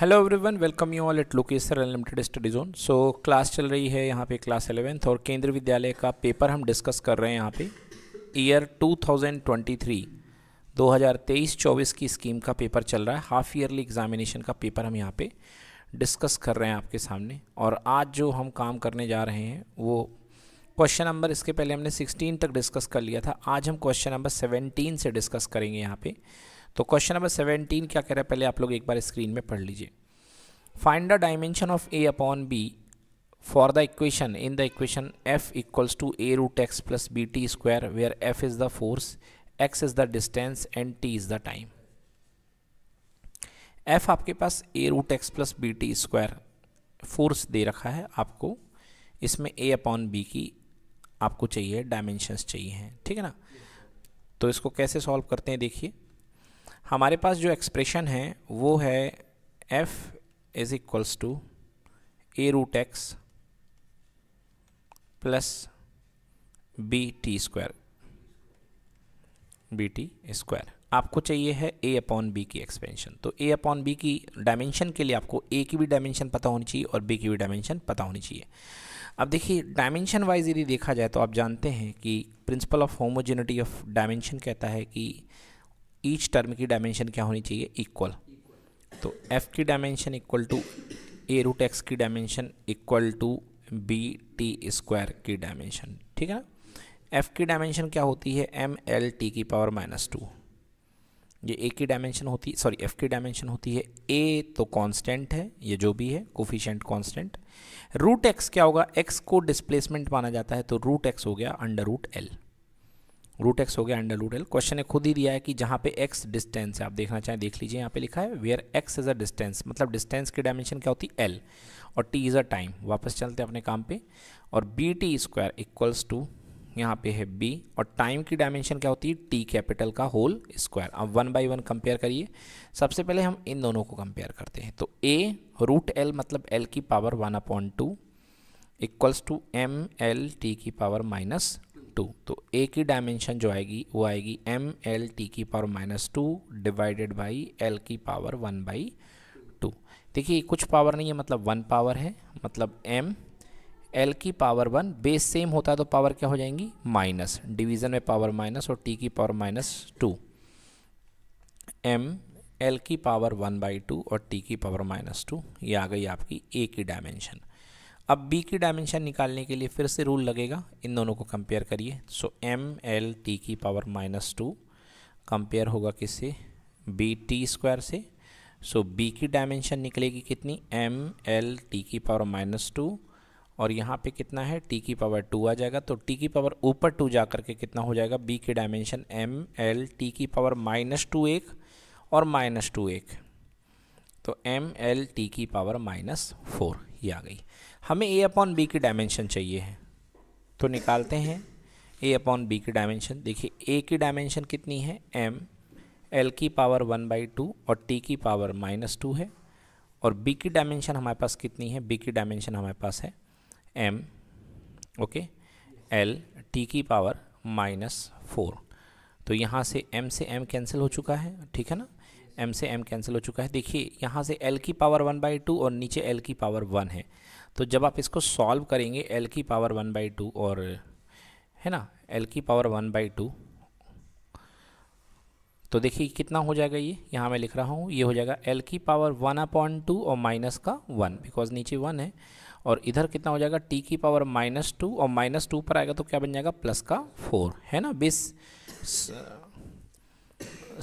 Hello everyone welcome you all at लोकेसर unlimited study zone so class चल रही है यहाँ पे क्लास एलेवेंथ और केंद्रीय विद्यालय का पेपर हम डिस्कस कर रहे हैं यहाँ पे ईयर 2023 2023-24 की स्कीम का पेपर चल रहा है हाफ ईयरली एग्जामिनेशन का पेपर हम यहाँ पे डिस्कस कर रहे हैं आपके सामने और आज जो हम काम करने जा रहे हैं वो क्वेश्चन नंबर इसके पहले हमने सिक्सटीन तक डिस्कस कर लिया था आज हम क्वेश्चन नंबर सेवनटीन से डिस्कस करेंगे यहाँ पर तो क्वेश्चन नंबर सेवनटीन क्या कह रहा है पहले आप लोग एक बार स्क्रीन में पढ़ लीजिए find the dimension of A upon B for the equation in the equation F equals to A root X plus B T square where F is the force X is the distance and T is the time F आपके पास A root X plus B T square force दे रखा है आपको इसमें ए upon B की आपको चाहिए डायमेंशंस चाहिए हैं ठीक है ना तो इसको कैसे सॉल्व करते हैं देखिए हमारे पास जो एक्सप्रेशन है वो है F is equals to A root X plus B T square B T square आपको चाहिए है ए अपॉन बी की एक्सपेंशन तो ए अपॉन बी की डायमेंशन के लिए आपको ए की भी डायमेंशन पता होनी चाहिए और बी की भी डायमेंशन पता होनी चाहिए अब देखिए डायमेंशन वाइज यदि देखा जाए तो आप जानते हैं कि principle of homogeneity of dimension कहता है कि ईच टर्म की डायमेंशन क्या होनी चाहिए इक्वल तो एफ़ की dimension equal to A root X की dimension equal to B T square की डायमेंशन ठीक है ना एफ़ की डायमेंशन क्या होती है एम एल टी की पावर माइनस टू ये ए की डायमेंशन होती है सॉरी एफ़ की डायमेंशन होती है ए तो कांस्टेंट है ये जो भी है कोफिशेंट कांस्टेंट रूट एक्स क्या होगा एक्स को डिस्प्लेसमेंट माना जाता है तो रूट एक्स हो गया under root L root X हो गया अंडर रूट एल क्वेश्चन ने खुद ही दिया है कि जहाँ पे एक्स डिस्टेंस है आप देखना चाहें देख लीजिए यहाँ पे लिखा है where X is a distance मतलब डिस्टेंस की डायमेंशन क्या होती है एल और टी इज़ अ टाइम वापस चलते हैं अपने काम पे और B T square equals to यहाँ पे है बी और टाइम की डायमेंशन क्या होती है टी कैपिटल का होल स्क्वायर अब वन बाई वन कंपेयर करिए सबसे पहले हम इन दोनों को कंपेयर करते हैं तो ए रूट एल मतलब एल की power one upon two equals to M L T की पावर माइनस टू तो ए की डायमेंशन जो आएगी वो आएगी एम एल टी की power minus two divided by L की पावर वन बाई टू देखिए कुछ पावर नहीं है मतलब वन पावर है मतलब एम एल की पावर वन बेस सेम होता है तो पावर क्या हो जाएंगी माइनस डिवीज़न में पावर माइनस और टी की power minus two M L की पावर वन बाई टू और टी की पावर माइनस टू ये आ गई आपकी ए की डायमेंशन अब बी की डायमेंशन निकालने के लिए फिर से रूल लगेगा इन दोनों को कंपेयर करिए सो एम एल टी की पावर माइनस टू कंपेयर होगा किससे बी टी स्क्वायर से सो so, बी की डायमेंशन निकलेगी कितनी एम एल टी की पावर माइनस टू और यहाँ पे कितना है टी की पावर टू आ जाएगा तो टी की पावर ऊपर टू जा करके कितना हो जाएगा बी की डायमेंशन एम एल टी की पावर माइनस टू एक और माइनस टू एक तो एम एल टी की पावर माइनस फोर ये आ गई हमें ए अपॉन बी की डायमेंशन चाहिए है तो निकालते हैं ए अपॉन बी की डायमेंशन देखिए ए की डायमेंशन कितनी है एम एल की पावर वन बाई टू और टी की पावर माइनस टू है और बी की डायमेंशन हमारे पास कितनी है बी की डायमेंशन हमारे पास है एम ओके एल टी की पावर माइनस फोर तो यहाँ से एम से एम कैंसिल हो चुका है ठीक है ना एम से एम कैंसिल हो चुका है देखिए यहाँ से एल की पावर वन बाई टू और नीचे एल की पावर वन है तो जब आप इसको सॉल्व करेंगे एल की पावर वन बाई टू और है ना एल की पावर वन बाई टू तो देखिए कितना हो जाएगा ये यहाँ मैं लिख रहा हूँ ये हो जाएगा एल की पावर वन अपॉन टू और माइनस का वन बिकॉज नीचे वन है और इधर कितना हो जाएगा टी की पावर माइनस टू और माइनस टू पर आएगा तो क्या बन जाएगा प्लस का फोर है ना बिस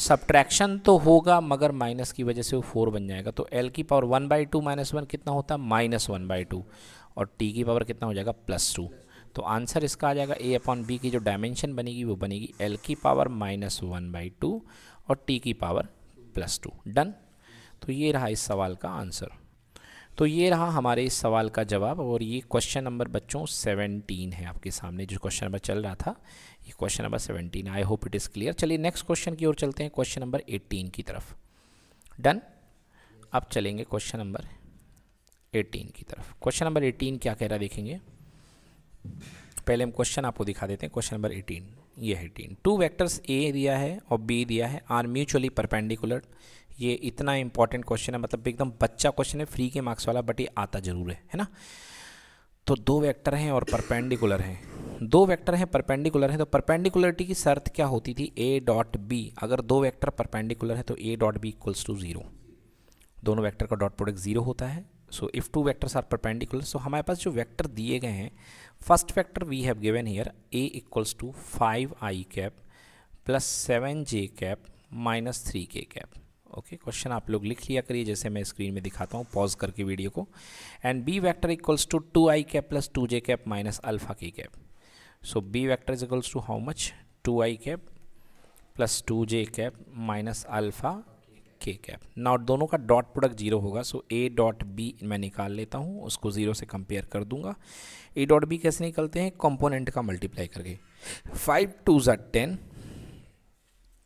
सब्ट्रैक्शन तो होगा मगर माइनस की वजह से वो फोर बन जाएगा तो एल की power one by two minus one कितना होता है माइनस वन बाई टू और टी की पावर कितना हो जाएगा प्लस टू तो आंसर इसका आ जाएगा ए अपॉन बी की जो डायमेंशन बनेगी वो बनेगी एल की power minus one by two और टी की पावर प्लस टू डन तो ये रहा इस सवाल का आंसर तो ये रहा हमारे इस सवाल का जवाब और ये क्वेश्चन नंबर बच्चों सेवनटीन है आपके सामने जो क्वेश्चन नंबर चल रहा था ये question number seventeen I hope it is clear चलिए नेक्स्ट क्वेश्चन की ओर चलते हैं क्वेश्चन नंबर एटीन की तरफ डन अब चलेंगे क्वेश्चन नंबर एटीन की तरफ क्वेश्चन नंबर एटीन क्या कह रहा देखेंगे पहले हम क्वेश्चन आपको दिखा देते हैं क्वेश्चन नंबर एटीन ये एटीन टू वैक्टर्स ए दिया है और बी दिया है आर म्यूचुअली परपेंडिकुलर ये इतना इंपॉर्टेंट क्वेश्चन है मतलब एकदम बच्चा क्वेश्चन है फ्री के मार्क्स वाला बट ये आता ज़रूर है है ना तो दो वेक्टर हैं और परपेंडिकुलर हैं दो वेक्टर हैं परपेंडिकुलर हैं तो परपेंडिकुलरिटी की शर्त क्या होती थी ए डॉट बी अगर दो वेक्टर परपेंडिकुलर है तो A dot B equals to zero दोनों वेक्टर का डॉट प्रोडक्ट ज़ीरो होता है so if two vectors are perpendicular so हमारे पास जो वेक्टर दिए गए हैं first vector we have given here A equals to five I cap plus seven J cap minus three K cap okay question आप लोग लिख लिया करिए जैसे मैं स्क्रीन में दिखाता हूँ पॉज करके वीडियो को and B vector equals to two I cap plus two J cap minus alpha K cap so B vector is equals to how much two I cap plus two J cap minus alpha K cap now दोनों का dot product zero होगा सो ए dot B मैं निकाल लेता हूँ उसको zero से compare कर दूंगा ए डॉट बी कैसे निकलते हैं कंपोनेंट का मल्टीप्लाई करके फाइव टू जट ten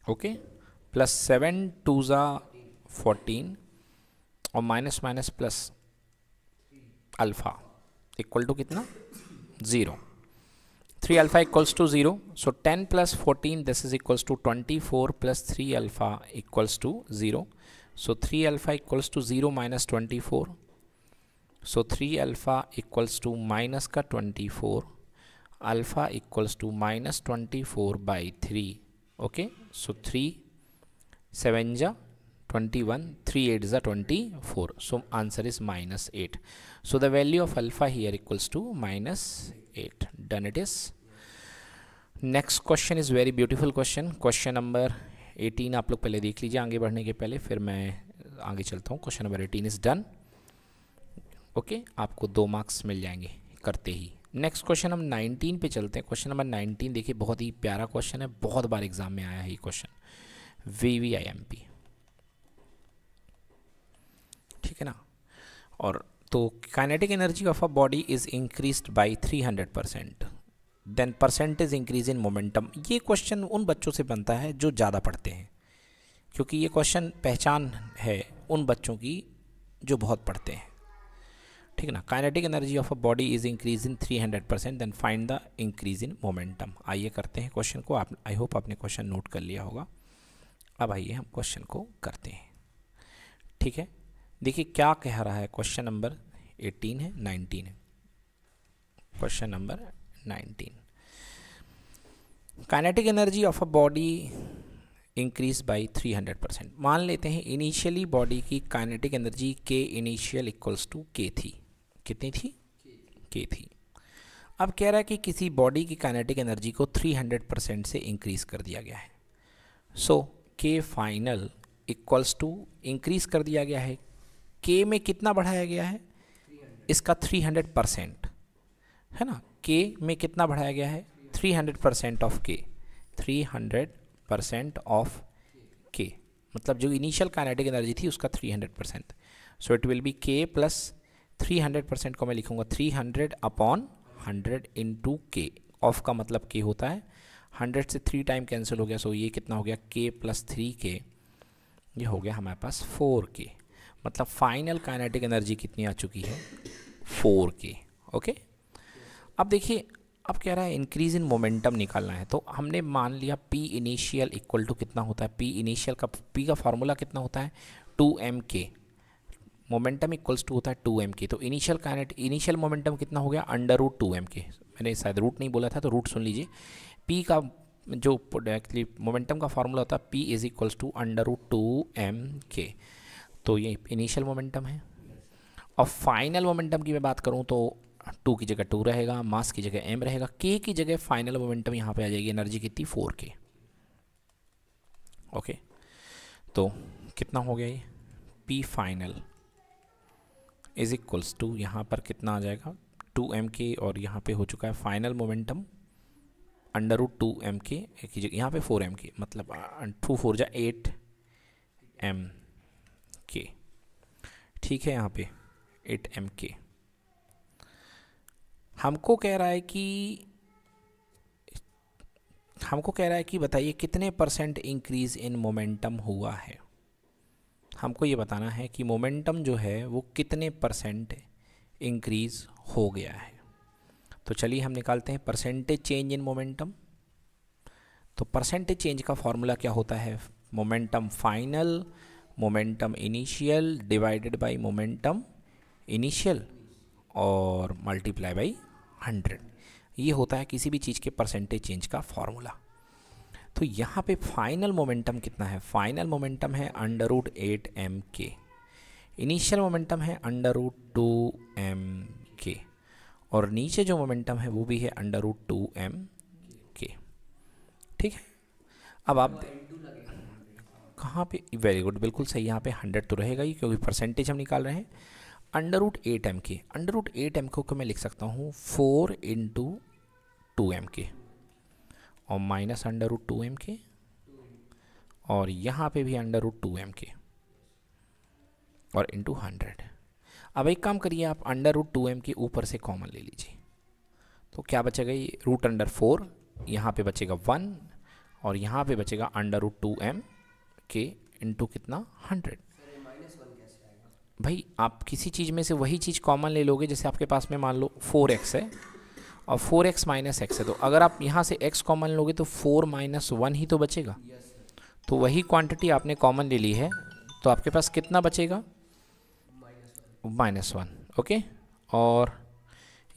okay plus 7 2s are 14 or minus minus plus alpha equal to kitna 0 3 alpha equals to 0 so 10 plus 14 this is equals to 24 plus 3 alpha equals to 0 so 3 alpha equals to 0 minus 24 so 3 alpha equals to minus ka 24 alpha equals to minus 24 by 3 okay so 3 seven ja 21 3 8 जा a 24 so answer is minus 8 so the value of alpha here equals to minus 8 done it is next question is very beautiful question question number 18 आप लोग पहले देख लीजिए आगे बढ़ने के पहले फिर मैं आगे चलता हूँ question number 18 is done okay आपको दो मार्क्स मिल जाएंगे करते ही नेक्स्ट क्वेश्चन हम 19 पे चलते हैं क्वेश्चन नंबर 19 देखिए बहुत ही प्यारा क्वेश्चन है बहुत बार एग्जाम में आया है ये क्वेश्चन वी ठीक है ना और तो kinetic energy of a body is increased by 300 percent then percentage increase in momentum ये क्वेश्चन उन बच्चों से बनता है जो ज़्यादा पढ़ते हैं क्योंकि ये क्वेश्चन पहचान है उन बच्चों की जो बहुत पढ़ते हैं ठीक है ना kinetic energy of a body is increase in 300 percent then find the increase in momentum आइए करते हैं क्वेश्चन को आप आई होप आपने क्वेश्चन नोट कर लिया होगा अब आइए हम क्वेश्चन को करते हैं ठीक है देखिए क्या कह रहा है क्वेश्चन नंबर 18 है 19 है question number 19 kinetic energy of a body increase by 300 percent मान लेते हैं इनिशियली बॉडी की kinetic energy K initial equals to K थी कितनी थी के थी अब कह रहा है कि किसी बॉडी की काइनेटिक एनर्जी को 300 परसेंट से इंक्रीज कर दिया गया है so so, K final equals to increase कर दिया गया है के में कितना बढ़ाया गया है 300. इसका 300 परसेंट है ना के में कितना बढ़ाया गया है 300 परसेंट ऑफ के 300 परसेंट ऑफ के मतलब जो इनिशियल काइनेटिक एनर्जी थी उसका 300 percent so it will be K plus 300 percent को मैं लिखूँगा 300 अपॉन 100 टू के ऑफ का मतलब के होता है हंड्रेड से थ्री टाइम कैंसिल हो गया सो ये कितना हो गया के प्लस थ्री के ये हो गया हमारे पास फोर के मतलब फाइनल काइनेटिक एनर्जी कितनी आ चुकी है फोर के ओके अब देखिए अब कह रहा है इंक्रीज इन मोमेंटम निकालना है तो हमने मान लिया पी इनिशियल इक्वल टू कितना होता है पी इनिशियल का पी का फार्मूला कितना होता है two M K momentum equals to होता है टू एम के तो इनिशियल काइनेट इनिशियल मोमेंटम कितना हो गया अंडर रूट टू एम के मैंने शायद रूट नहीं बोला था तो रूट सुन लीजिए पी का जो एक्चुअली मोमेंटम का फार्मूला होता है P is equals to under root two M K तो ये इनिशियल मोमेंटम है और फाइनल मोमेंटम की मैं बात करूँ तो टू की जगह टू रहेगा मास की जगह एम रहेगा के की जगह फाइनल मोमेंटम यहाँ पे आ जाएगी एनर्जी कितनी फोर के ओके तो कितना हो गया ये P final is equals to यहाँ पर कितना आ जाएगा टू एम के और यहाँ पे हो चुका है final momentum under root two M K यहाँ पे फोर एम के मतलब टू फोर अं, जा एट एम के ठीक है यहाँ पे एट एम के हमको कह रहा है कि हमको कह रहा है कि बताइए कितने परसेंट इंक्रीज इन मोमेंटम हुआ है हमको ये बताना है कि मोमेंटम जो है वो कितने परसेंट इंक्रीज़ हो गया है तो चलिए हम निकालते हैं परसेंटेज चेंज इन मोमेंटम तो परसेंटेज चेंज का फॉर्मूला क्या होता है momentum final momentum initial divided by momentum initial और मल्टीप्लाई बाई हंड्रेड ये होता है किसी भी चीज़ के परसेंटेज चेंज का फॉर्मूला तो यहाँ पे फाइनल मोमेंटम कितना है फाइनल मोमेंटम है under root eight M K initial momentum है under root two M K और नीचे जो मोमेंटम है वो भी है अंडर रूट टू एम के ठीक है अब आप कहाँ पे वेरी गुड बिल्कुल सही यहाँ पे हंड्रेड तो रहेगा ही क्योंकि परसेंटेज हम निकाल रहे हैं under root eight M K under root eight M को मैं लिख सकता हूँ four into two M K और minus under root two M K और यहाँ पे भी under root two M K और इंटू हंड्रेड अब एक काम करिए आप अंडर रूट टू एम के ऊपर से कॉमन ले लीजिए तो क्या बचेगा ये रूट अंडर फोर यहाँ पे बचेगा वन और यहाँ पे बचेगा under root two M K into कितना हंड्रेड भाई आप किसी चीज़ में से वही चीज़ कॉमन ले लोगे जैसे आपके पास में मान लो फोर एक्स है और फोर एक्स माइनस एक्स है तो अगर आप यहाँ से एक्स कॉमन लोगे तो फोर माइनस वन ही तो बचेगा yes, तो वही क्वांटिटी आपने कॉमन ले ली है तो आपके पास कितना बचेगा माइनस वन ओके और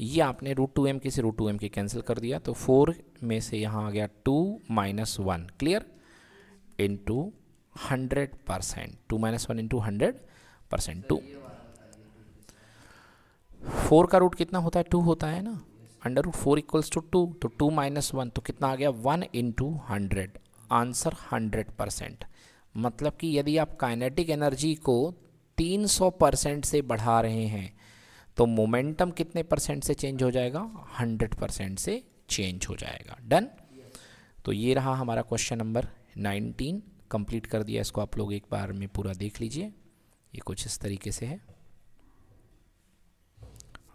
ये आपने रूट टू एम के से root two M K cancel कर दिया तो फोर में से यहाँ आ गया two minus one clear into hundred percent two minus one into hundred percent two four का रूट कितना होता है टू होता है ना under root four equals to two तो टू माइनस वन तो कितना आ गया one into hundred answer hundred percent मतलब कि यदि आप काइनेटिक एनर्जी को 300 परसेंट से बढ़ा रहे हैं तो मोमेंटम कितने परसेंट से चेंज हो जाएगा 100 परसेंट से चेंज हो जाएगा डन तो ये रहा हमारा क्वेश्चन नंबर 19 कंप्लीट कर दिया इसको आप लोग एक बार में पूरा देख लीजिए ये कुछ इस तरीके से है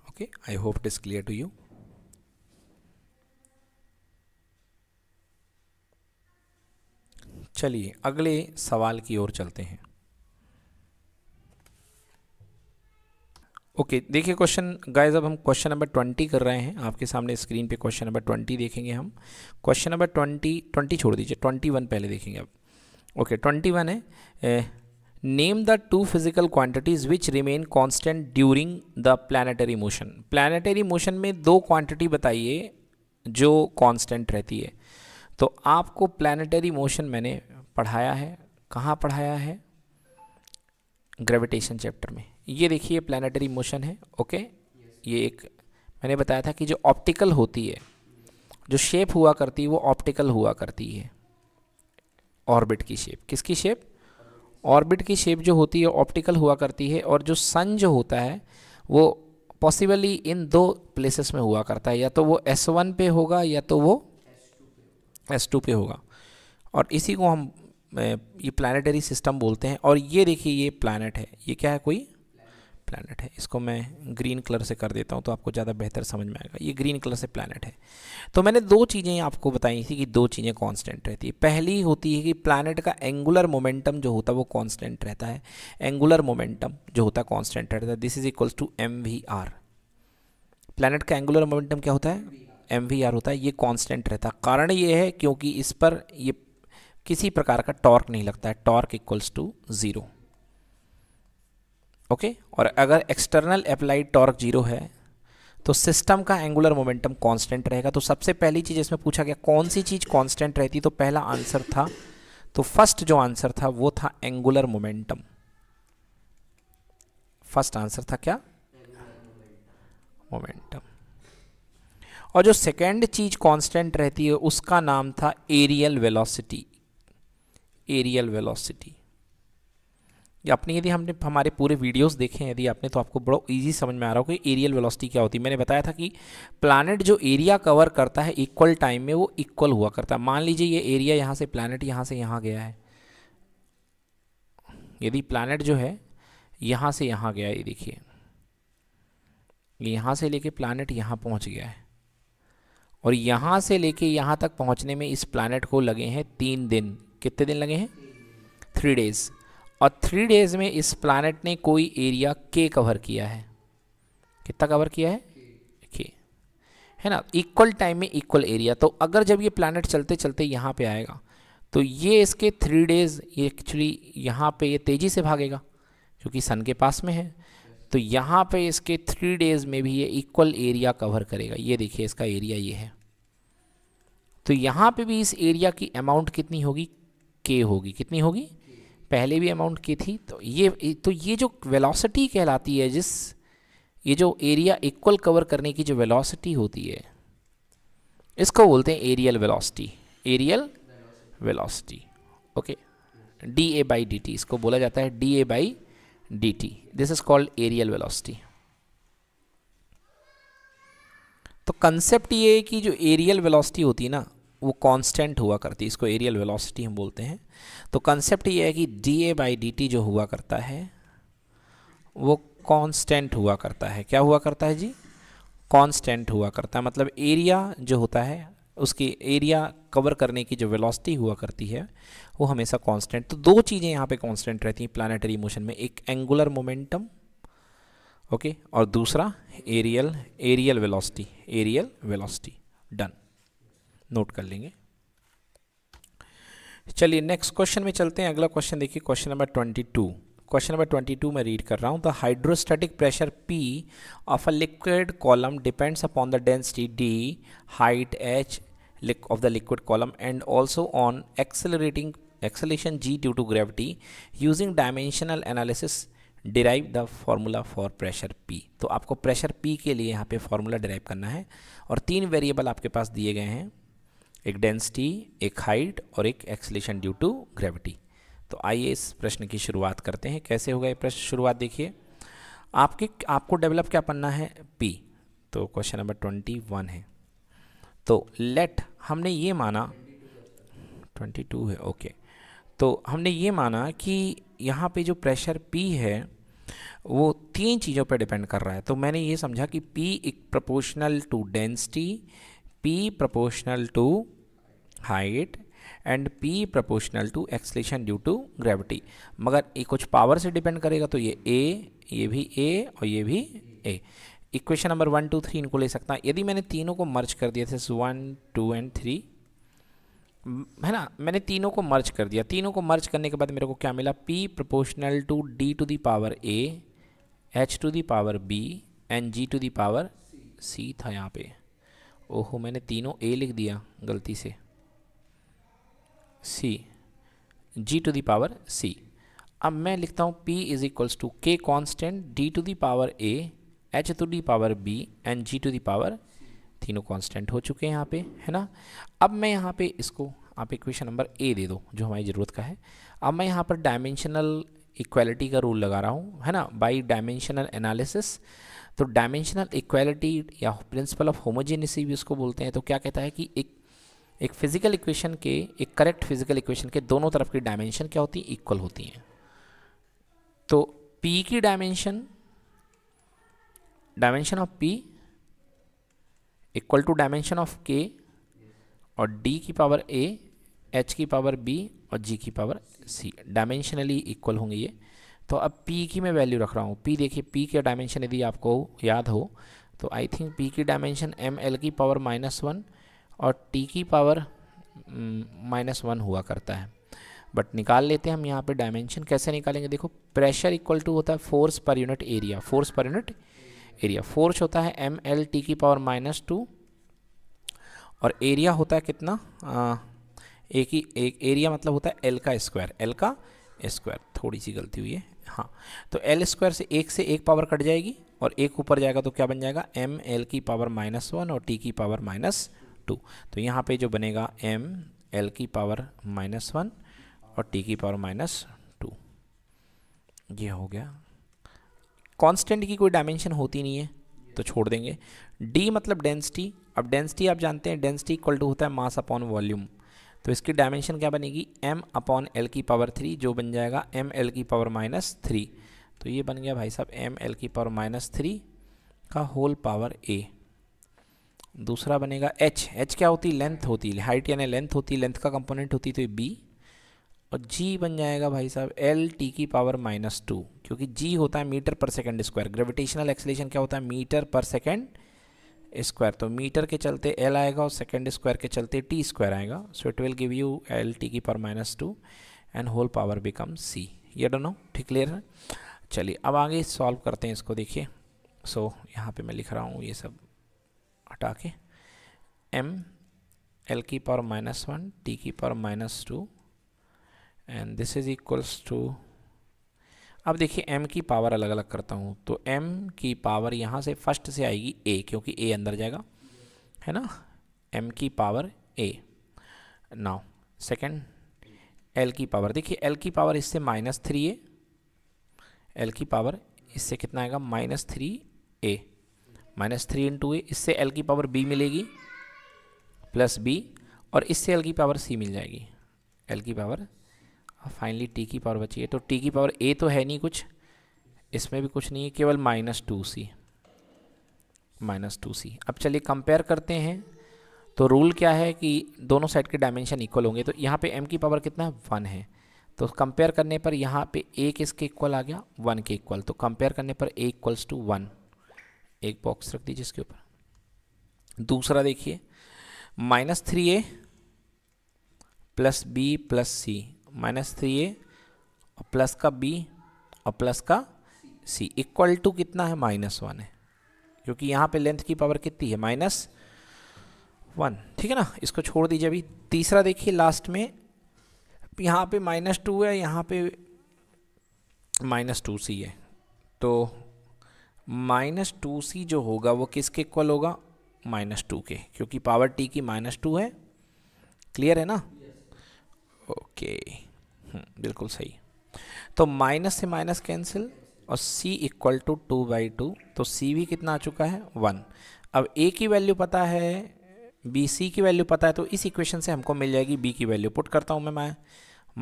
okay I hope it is clear to you चलिए अगले सवाल की ओर चलते हैं ओके देखिए क्वेश्चन गाइस अब हम क्वेश्चन नंबर ट्वेंटी कर रहे हैं आपके सामने स्क्रीन पे क्वेश्चन नंबर ट्वेंटी देखेंगे हम क्वेश्चन नंबर ट्वेंटी ट्वेंटी छोड़ दीजिए ट्वेंटी वन पहले देखेंगे अब ओके ट्वेंटी वन है name the two physical quantities which remain constant during the planetary motion planetary motion में दो क्वांटिटी बताइए जो कॉन्स्टेंट रहती है तो आपको प्लानिटरी मोशन मैंने पढ़ाया है कहाँ पढ़ाया है ग्रेविटेशन चैप्टर में ये देखिए प्लानिटरी मोशन है ओके ये एक मैंने बताया था कि जो ऑप्टिकल होती है जो शेप हुआ करती है वो ऑप्टिकल हुआ करती है ऑर्बिट की शेप किसकी शेप ऑर्बिट की शेप जो होती है ऑप्टिकल हुआ करती है और जो सन जो होता है वो पॉसिबली इन दो प्लेसेस में हुआ करता है या तो वो एस वन पे होगा या तो वो एस टू पे होगा और इसी को हम ये प्लानिटरी सिस्टम बोलते हैं और ये देखिए ये प्लानट है ये क्या है कोई प्लानट है इसको मैं ग्रीन कलर से कर देता हूँ तो आपको ज़्यादा बेहतर समझ में आएगा ये ग्रीन कलर से प्लानट है तो मैंने दो चीज़ें आपको बताई थी कि दो चीज़ें कांस्टेंट रहती है पहली होती है कि प्लानट का एंगुलर मोमेंटम जो होता है वो कांस्टेंट रहता है एंगुलर मोमेंटम जो होता है कॉन्स्टेंट रहता है this is equals to M V R planet का एंगुलर मोमेंटम क्या होता है एम वी आर होता है ये कॉन्स्टेंट रहता है कारण ये है क्योंकि इस पर ये किसी प्रकार का टॉर्क नहीं लगता है torque equals to zero okay और अगर एक्सटर्नल अप्लाइड टॉर्क जीरो है तो सिस्टम का एंगुलर मोमेंटम कांस्टेंट रहेगा तो सबसे पहली चीज़ इसमें पूछा गया कौन सी चीज़ कांस्टेंट रहती तो पहला आंसर था तो फर्स्ट जो आंसर था वो था एंगुलर मोमेंटम फर्स्ट आंसर था क्या मोमेंटम और जो सेकेंड चीज़ कांस्टेंट रहती है उसका नाम था एरियल वेलोसिटी एरियल वेलोसिटी अपने यदि हमने हमारे पूरे वीडियोस देखे हैं यदि आपने तो आपको बड़ा इजी समझ में आ रहा हो कि एरियल वेलोसिटी क्या होती है मैंने बताया था कि प्लानट जो एरिया कवर करता है इक्वल टाइम में वो इक्वल हुआ करता है मान लीजिए ये एरिया यहाँ से प्लानट यहाँ से यहाँ गया है यदि प्लानट जो है यहाँ से यहाँ गया ये देखिए यहाँ से लेके प्लानट यहाँ पहुँच गया है और यहाँ से लेके यहाँ तक पहुँचने में इस प्लानट को लगे हैं तीन दिन कितने दिन लगे हैं थ्री डेज़ और थ्री डेज में इस प्लानट ने कोई एरिया के कवर किया है कितना कवर किया है के है ना इक्वल टाइम में इक्वल एरिया तो अगर जब ये प्लानट चलते चलते यहाँ पे आएगा तो ये इसके थ्री डेज ये एक्चुअली यहाँ पे ये तेज़ी से भागेगा क्योंकि सन के पास में है तो यहाँ पे इसके थ्री डेज में भी ये इक्वल एरिया कवर करेगा ये देखिए इसका एरिया ये है तो यहाँ पे भी इस एरिया की अमाउंट कितनी होगी के होगी कितनी होगी पहले भी अमाउंट की थी तो ये तो ये जो वेलोसिटी कहलाती है जिस ये जो एरिया इक्वल कवर करने की जो वेलोसिटी होती है इसको बोलते हैं areal velocity areal velocity okay D A by D T इसको बोला जाता है D A by D T this is called areal velocity तो कंसेप्ट ये है कि जो एरियल वेलोसिटी होती है ना वो कांस्टेंट हुआ करती है इसको एरियल वेलोसिटी हम बोलते हैं तो कंसेप्ट ये है कि D A by D T जो हुआ करता है वो कांस्टेंट हुआ करता है क्या हुआ करता है जी कांस्टेंट हुआ करता है मतलब एरिया जो होता है उसकी एरिया कवर करने की जो वेलोसिटी हुआ करती है वो हमेशा कांस्टेंट तो दो चीज़ें यहाँ पे कांस्टेंट रहती हैं प्लानिटरी मोशन में एक एंगुलर मोमेंटम ओके और दूसरा areal areal velocity areal velocity done note कर लेंगे चलिए नेक्स्ट क्वेश्चन में चलते हैं अगला क्वेश्चन देखिए question number twenty two question number twenty two में रीड कर रहा हूँ the hydrostatic pressure P of a liquid column depends upon the density D height H of the liquid column and also on accelerating acceleration G due to gravity using dimensional analysis derive the formula for pressure P तो आपको pressure P के लिए यहाँ पे formula derive करना है और तीन वेरिएबल आपके पास दिए गए हैं एक डेंसिटी एक हाइट और एक एक्सलेशन ड्यू टू ग्रेविटी तो आइए इस प्रश्न की शुरुआत करते हैं कैसे होगा ये प्रश्न शुरुआत देखिए आपके आपको डेवलप क्या पढ़ना है पी तो क्वेश्चन नंबर ट्वेंटी वन है तो लेट हमने ये माना ट्वेंटी टू है ओके तो हमने ये माना कि यहाँ पे जो प्रेशर पी है वो तीन चीज़ों पे डिपेंड कर रहा है तो मैंने ये समझा कि पी एक proportional to density P proportional to height and p proportional to acceleration due to gravity मगर ये कुछ पावर से डिपेंड करेगा तो ये a ये भी a और ये भी a equation number one two three इनको ले सकता हूँ यदि मैंने तीनों को मर्ज कर दिया थे वन टू एंड थ्री है ना मैंने तीनों को मर्ज कर दिया तीनों को मर्ज करने के बाद मेरे को क्या मिला p proportional to d to the power a h to the power b and g to the power c था यहाँ पे ओहो मैंने तीनों a लिख दिया गलती से सी जी टू दावर सी अब मैं लिखता हूँ P is equals to K constant D to the power A H to the power B and G to the power तीनों कॉन्स्टेंट हो चुके हैं यहाँ पे है ना अब मैं यहाँ पे इसको आप इक्वेशन नंबर ए दे दो जो हमारी ज़रूरत का है अब मैं यहाँ पर डायमेंशनल इक्वालिटी का रूल लगा रहा हूँ है ना बाई डायमेंशनल एनालिसिस तो डायमेंशनल इक्वालिटी या प्रिंसिपल ऑफ होमोजेनिसी भी उसको बोलते हैं तो क्या कहता है कि एक एक फिजिकल इक्वेशन के एक करेक्ट फिजिकल इक्वेशन के दोनों तरफ की डायमेंशन क्या होती है इक्वल होती हैं तो पी की dimension dimension of P equal to dimension of K और डी की पावर ए एच की पावर बी और जी की पावर सी डायमेंशनली इक्वल होंगे ये तो अब पी की मैं वैल्यू रख रहा हूँ पी देखिए पी का डायमेंशन यदि आपको याद हो तो आई थिंक पी की डायमेंशन एम एल की पावर माइनस वन और टी की पावर माइनस वन हुआ करता है बट निकाल लेते हैं हम यहाँ पे डायमेंशन कैसे निकालेंगे देखो प्रेशर इक्वल टू होता है force per unit area force per unit area force होता है एम एल टी की पावर माइनस टू और एरिया होता है कितना आ, एक ही एक एरिया मतलब होता है एल का स्क्वायर एल का स्क्वायर थोड़ी सी गलती हुई है हाँ तो एल स्क्वायर से एक से एक पावर कट जाएगी और एक ऊपर जाएगा तो क्या बन जाएगा एम एल की पावर माइनस वन और टी की पावर माइनस टू तो यहाँ पे जो बनेगा एम एल की पावर माइनस वन और टी की पावर माइनस टू ये हो गया कांस्टेंट की कोई डायमेंशन होती नहीं है तो छोड़ देंगे डी मतलब डेंसिटी अब डेंसिटी आप जानते हैं डेंसिटी इक्वल टू होता है मास अपॉन वॉल्यूम तो इसकी डायमेंशन क्या बनेगी एम अपॉन एल की पावर थ्री जो बन जाएगा एम एल की पावर माइनस थ्री तो ये बन गया भाई साहब एम एल की पावर माइनस थ्री का होल पावर ए दूसरा बनेगा एच एच क्या होती है लेंथ होती है हाइट यानी लेंथ होती है लेंथ का कंपोनेंट होती तो बी और जी बन जाएगा भाई साहब एल टी की पावर माइनस टू क्योंकि जी होता है मीटर पर सेकेंड स्क्वायर ग्रेविटेशनल एक्सलेशन क्या होता है मीटर पर सेकेंड स्क्वायर तो मीटर के चलते एल आएगा और सेकेंड स्क्वायर के चलते टी स्क्वायर आएगा so it will give you L T की power minus two and whole power become C ये डोनो ठीक क्लियर है चलिए अब आगे सॉल्व करते हैं इसको देखिए सो so, यहाँ पे मैं लिख रहा हूँ ये सब हटा के एम एल की पावर माइनस वन टी की power minus two and this is equals to अब देखिए एम की पावर अलग अलग करता हूँ तो एम की पावर यहाँ से फर्स्ट से आएगी ए क्योंकि ए अंदर जाएगा है ना एम की power A now second L की पावर देखिए एल की पावर इससे माइनस थ्री ए एल की पावर इससे कितना आएगा minus three A minus three into A इससे एल की पावर बी मिलेगी प्लस बी और इससे एल की पावर सी मिल जाएगी एल की पावर और फाइनली टी की पावर बची है तो टी की पावर ए तो है नहीं कुछ इसमें भी कुछ नहीं है केवल minus two C minus two C अब चलिए कंपेयर करते हैं तो रूल क्या है कि दोनों साइड के डायमेंशन इक्वल होंगे तो यहाँ पे एम की पावर कितना वन है तो कंपेयर करने पर यहाँ पे ए किसके इक्वल आ गया वन के इक्वल तो कंपेयर करने पर ए इक्वल्स टू वन एक बॉक्स रख दीजिए इसके ऊपर दूसरा देखिए minus three A plus B plus C minus three A और प्लस का बी और प्लस का सी इक्वल टू कितना है माइनस वन है क्योंकि यहाँ पे लेंथ की पावर कितनी है माइनस वन ठीक है ना इसको छोड़ दीजिए अभी तीसरा देखिए लास्ट में यहाँ पे माइनस टू है यहाँ पे माइनस टू सी है तो माइनस टू सी जो होगा वो किसके इक्वल होगा माइनस टू के क्योंकि पावर टी की माइनस टू है क्लियर है ना ओके हम्म, बिल्कुल सही तो माइनस से माइनस कैंसिल और C equal to two by two तो सी भी कितना आ चुका है वन अब ए की वैल्यू पता है बी सी की वैल्यू पता है तो इस इक्वेशन से हमको मिल जाएगी बी की वैल्यू पुट करता हूँ मैं मैं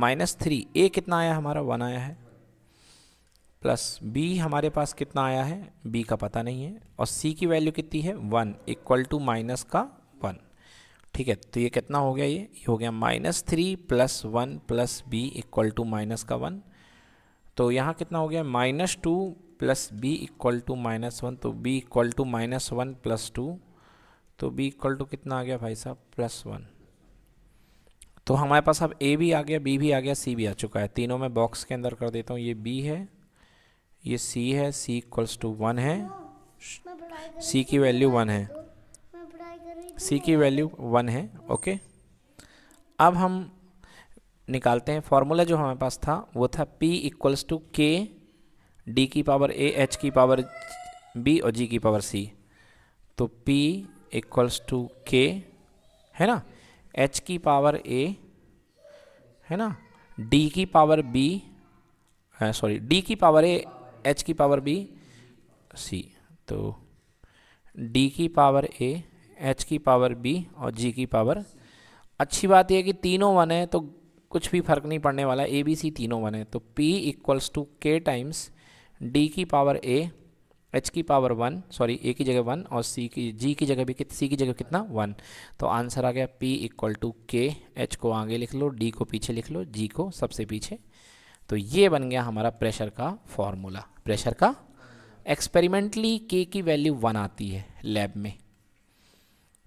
माइनस थ्री ए कितना आया हमारा वन आया है प्लस बी हमारे पास कितना आया है बी का पता नहीं है और सी की वैल्यू कितनी है वन इक्वल टू माइनस का वन ठीक है तो ये कितना हो गया ये ये हो गया minus three plus one plus B equal to minus का वन तो यहाँ कितना हो गया minus two plus B equal to minus one तो B equal to minus one plus two तो बी इक्वल टू कितना आ गया भाई साहब प्लस वन तो हमारे पास अब ए भी आ गया बी भी आ गया सी भी आ चुका है तीनों में बॉक्स के अंदर कर देता हूँ ये बी है ये सी है सी इक्वल्स टू वन है सी हाँ, की वैल्यू वन है सी तो की वैल्यू वन है ओके अब हम निकालते हैं फार्मूला जो हमारे पास था वो था P equals to K D की पावर ए एच की पावर बी और जी की पावर सी तो P इक्वल्स टू के है ना एच की पावर ए है ना डी की पावर बी सॉरी डी की पावर ए एच की पावर बी सी तो डी की पावर ए एच की पावर बी और जी की पावर अच्छी बात यह कि तीनों वन है तो कुछ भी फर्क नहीं पड़ने वाला ए बी सी तीनों वन है तो P equals to K times D की पावर ए एच की पावर वन सॉरी ए की जगह वन और सी की जी की जगह भी कित सी की जगह कितना वन तो आंसर आ गया P equal to K H को आगे लिख लो डी को पीछे लिख लो जी को सबसे पीछे तो ये बन गया हमारा प्रेशर का फॉर्मूला प्रेशर का एक्सपेरिमेंटली के की वैल्यू वन आती है लैब में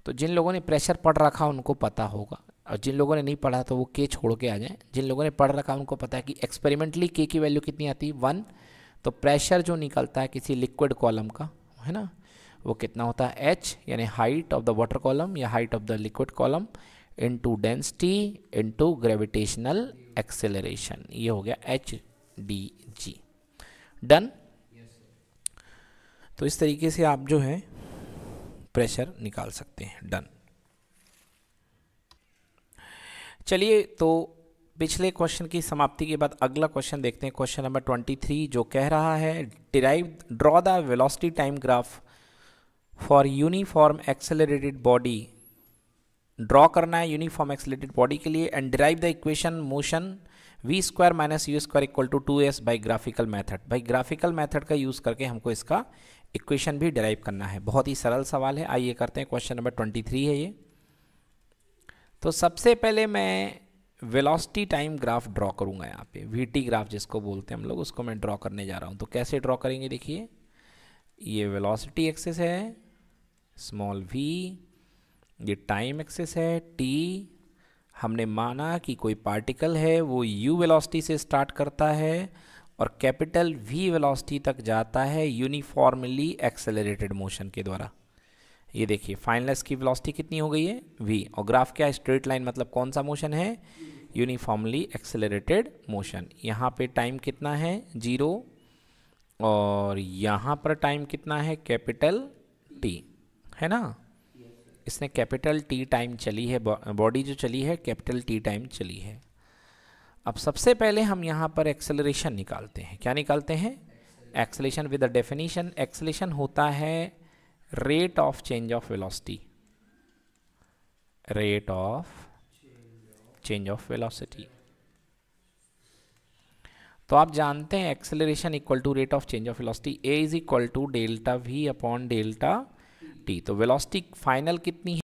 तो जिन लोगों ने प्रेशर पढ़ रखा उनको पता होगा और जिन लोगों ने नहीं पढ़ा तो वो के छोड़ के आ जाएं जिन लोगों ने पढ़ रखा उनको पता है कि एक्सपेरिमेंटली के की वैल्यू कितनी आती है वन तो प्रेशर जो निकलता है किसी लिक्विड कॉलम का है ना वो कितना होता है एच यानी height of the water column या height of the liquid column into density into gravitational acceleration ये हो गया एच डी जी डन तो इस तरीके से आप जो है प्रेशर निकाल सकते हैं डन चलिए तो पिछले क्वेश्चन की समाप्ति के बाद अगला क्वेश्चन देखते हैं क्वेश्चन नंबर ट्वेंटी थ्री जो कह रहा है derive draw the velocity time graph for uniform accelerated body draw करना है यूनिफॉर्म एक्सेलरेटेड बॉडी के लिए and derive the equation motion V square minus U square equal to two S by graphical method भाई graphical method का use करके हमको इसका equation भी डिराइव करना है बहुत ही सरल सवाल है आइए करते हैं क्वेश्चन नंबर ट्वेंटी थ्री है ये तो सबसे पहले मैं वेलोसिटी टाइम ग्राफ ड्रॉ करूँगा यहाँ पे वीटी ग्राफ जिसको बोलते हैं हम लोग उसको मैं ड्रॉ करने जा रहा हूँ तो कैसे ड्रॉ करेंगे देखिए ये वेलासिटी एक्सेस है स्मॉल वी ये टाइम एक्सेस है टी हमने माना कि कोई पार्टिकल है वो यू वेलोसिटी से स्टार्ट करता है और कैपिटल वी वेलोसिटी तक जाता है यूनिफॉर्मली एक्सेलरेटेड मोशन के द्वारा ये देखिए फाइनलेस की वेलोसिटी कितनी हो गई है वी और ग्राफ क्या है स्ट्रेट लाइन मतलब कौन सा मोशन है यूनिफॉर्मली एक्सेलरेटेड मोशन यहाँ पे टाइम कितना है जीरो और यहाँ पर टाइम कितना है कैपिटल टी है ना इसने कैपिटल टी टाइम चली है बॉडी जो चली है कैपिटल टी टाइम चली है अब सबसे पहले हम यहाँ पर एक्सेलरेशन निकालते हैं क्या निकालते हैं acceleration with the definition acceleration होता है rate of change of velocity rate of change of velocity तो आप जानते हैं acceleration equal to rate of change of velocity A is equal to delta V upon delta T तो velocity final कितनी है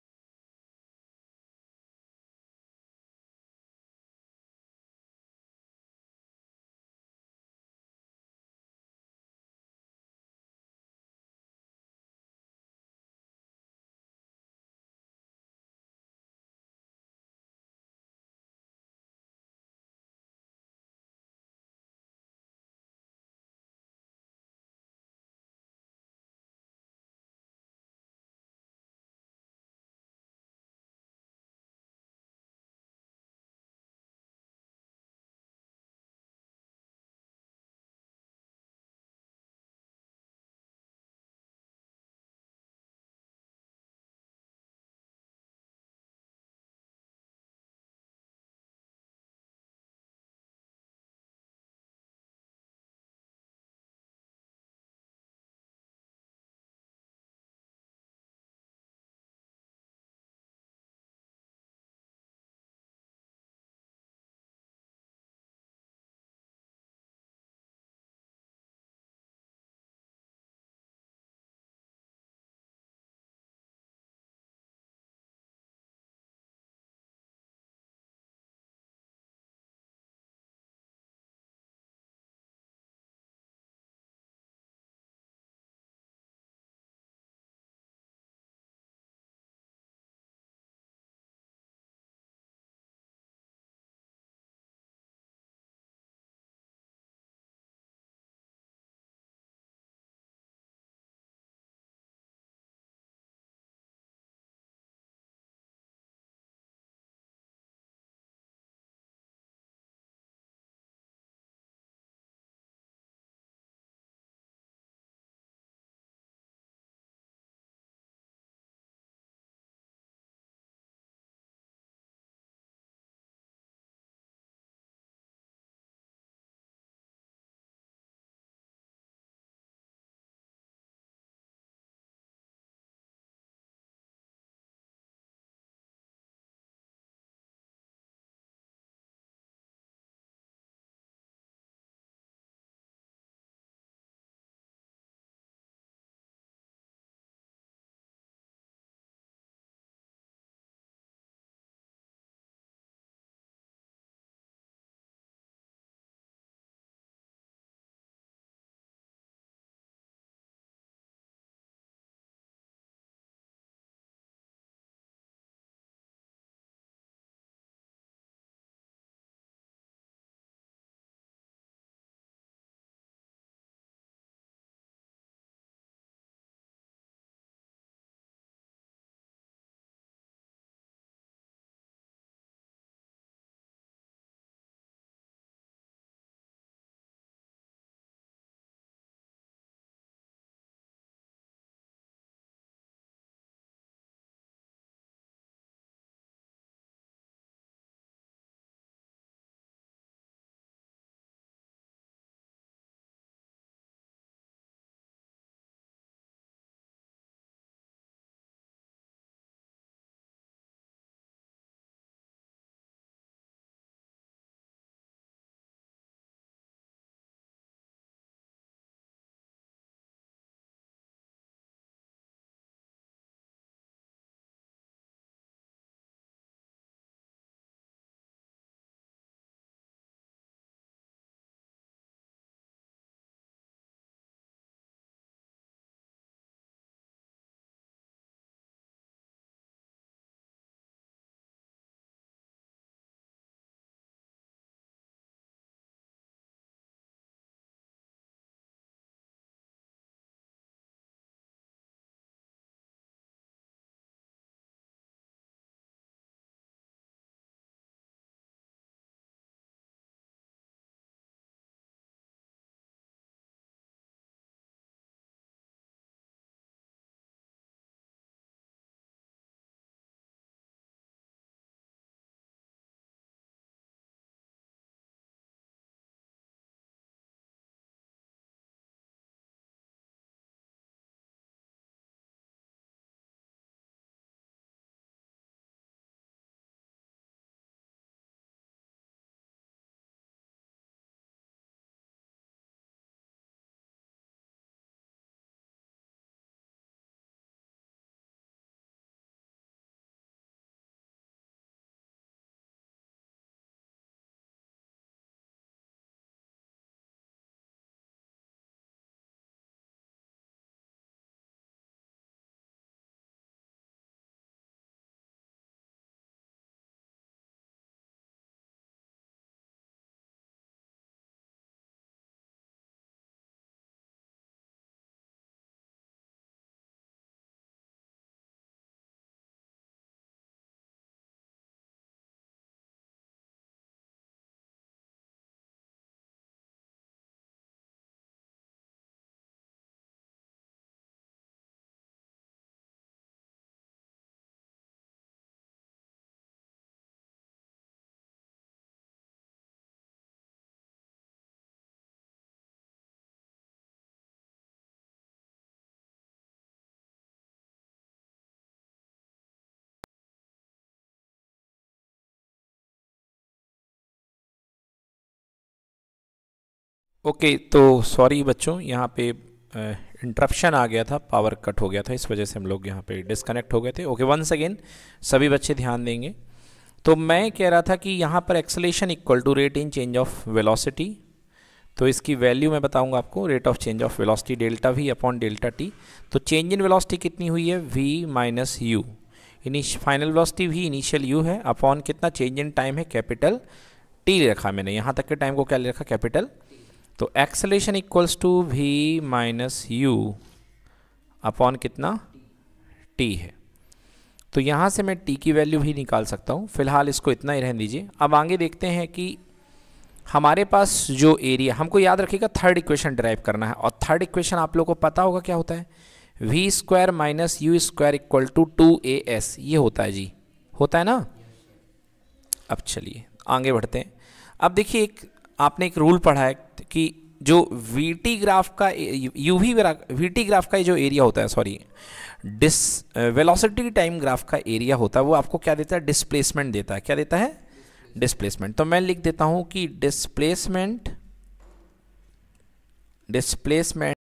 okay okay, तो sorry बच्चों यहाँ पे इंटरप्शन आ गया था पावर कट हो गया था इस वजह से हम लोग यहाँ पे डिस्कनेक्ट हो गए थे ओके वंस अगेन सभी बच्चे ध्यान देंगे तो मैं कह रहा था कि यहाँ पर acceleration equal to rate in change of velocity तो इसकी वैल्यू मैं बताऊँगा आपको rate of change of velocity delta V upon delta T तो चेंज इन वेलासिटी कितनी हुई है V minus U final velocity भी इनिशियल यू है अपॉन कितना चेंज इन टाइम है कैपिटल टी रखा मैंने यहाँ तक के टाइम को क्या ले रखा कैपिटल तो acceleration equals to V minus U upon कितना टी है तो यहाँ से मैं टी की वैल्यू भी निकाल सकता हूँ फिलहाल इसको इतना ही रहने दीजिए अब आगे देखते हैं कि हमारे पास जो एरिया हमको याद रखिएगा थर्ड इक्वेशन ड्राइव करना है और थर्ड इक्वेशन आप लोगों को पता होगा क्या होता है V square minus U square equal to two A S ये होता है जी होता है ना अब चलिए आगे बढ़ते हैं अब देखिए एक आपने एक रूल पढ़ा है कि जो वीटी ग्राफ का यूवी वीटी ग्राफ का जो एरिया होता है sorry this velocity time graph का एरिया होता है वो आपको क्या देता है डिस्प्लेसमेंट देता है क्या देता है डिस्प्लेसमेंट तो मैं लिख देता हूं कि डिस्प्लेसमेंट डिस्प्लेसमेंट